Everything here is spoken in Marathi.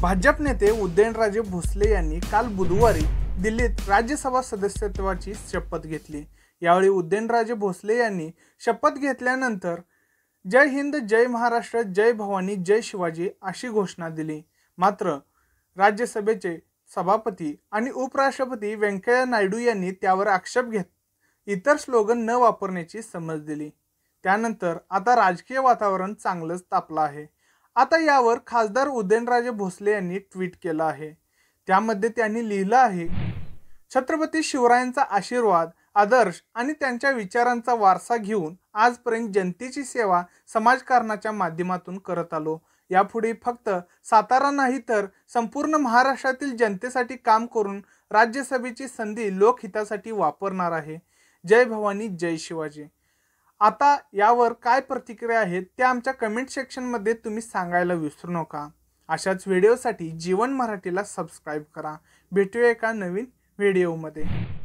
भाजप नेते उदयनराजे भोसले यांनी काल बुधवारी दिल्लीत राज्यसभा सदस्यत्वाची शपथ घेतली यावेळी उदयनराजे भोसले यांनी शपथ घेतल्यानंतर जय हिंद जय महाराष्ट्र जय भवानी जय शिवाजी अशी घोषणा दिली मात्र राज्यसभेचे सभापती आणि उपराष्ट्रपती व्यंकय्या नायडू यांनी त्यावर आक्षेप घेत इतर स्लोगन न वापरण्याची समज दिली त्यानंतर आता राजकीय वातावरण चांगलंच तापलं आहे आता यावर खासदार उदयनराजे भोसले यांनी ट्विट केलं आहे त्यामध्ये त्यांनी लिहिलं आहे छत्रपती शिवरायांचा आशीर्वाद आदर्श आणि त्यांच्या विचारांचा वारसा घेऊन आजपर्यंत जनतेची सेवा समाजकारणाच्या माध्यमातून करत आलो यापुढे फक्त सातारा नाही तर संपूर्ण महाराष्ट्रातील जनतेसाठी काम करून राज्यसभेची संधी लोकहितासाठी वापरणार आहे जय भवानी जय शिवाजी आता यावर काय प्रतिक्रिया आहेत त्या आमच्या कमेंट सेक्शनमध्ये तुम्ही सांगायला विसरू नका अशाच व्हिडिओसाठी जीवन मराठीला सबस्क्राईब करा भेटूया एका नवीन व्हिडिओमध्ये